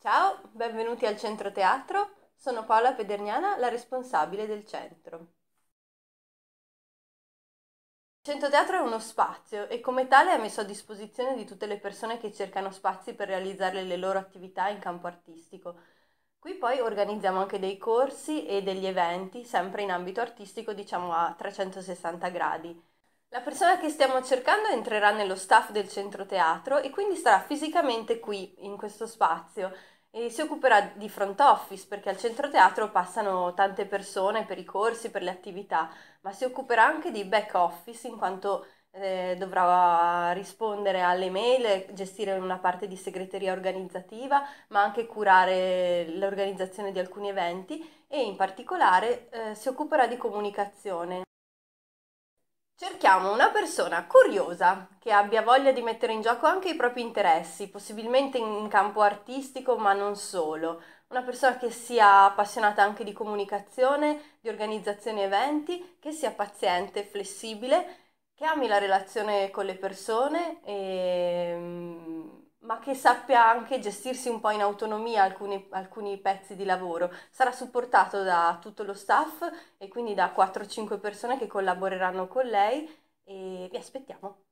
Ciao, benvenuti al Centro Teatro. Sono Paola Pederniana, la responsabile del centro. Il Centro Teatro è uno spazio e come tale è messo a disposizione di tutte le persone che cercano spazi per realizzare le loro attività in campo artistico. Qui poi organizziamo anche dei corsi e degli eventi, sempre in ambito artistico, diciamo a 360 gradi. La persona che stiamo cercando entrerà nello staff del centro teatro e quindi sarà fisicamente qui, in questo spazio, e si occuperà di front office perché al centro teatro passano tante persone per i corsi, per le attività, ma si occuperà anche di back office in quanto eh, dovrà rispondere alle mail, gestire una parte di segreteria organizzativa, ma anche curare l'organizzazione di alcuni eventi e in particolare eh, si occuperà di comunicazione. Cerchiamo una persona curiosa che abbia voglia di mettere in gioco anche i propri interessi, possibilmente in campo artistico, ma non solo. Una persona che sia appassionata anche di comunicazione, di organizzazione eventi, che sia paziente, flessibile, che ami la relazione con le persone e ehm, ma che sappia anche gestirsi un po' in autonomia alcuni, alcuni, pezzi di lavoro. Sarà supportato da tutto lo staff e quindi da 4-5 persone che collaboreranno con lei e vi aspettiamo.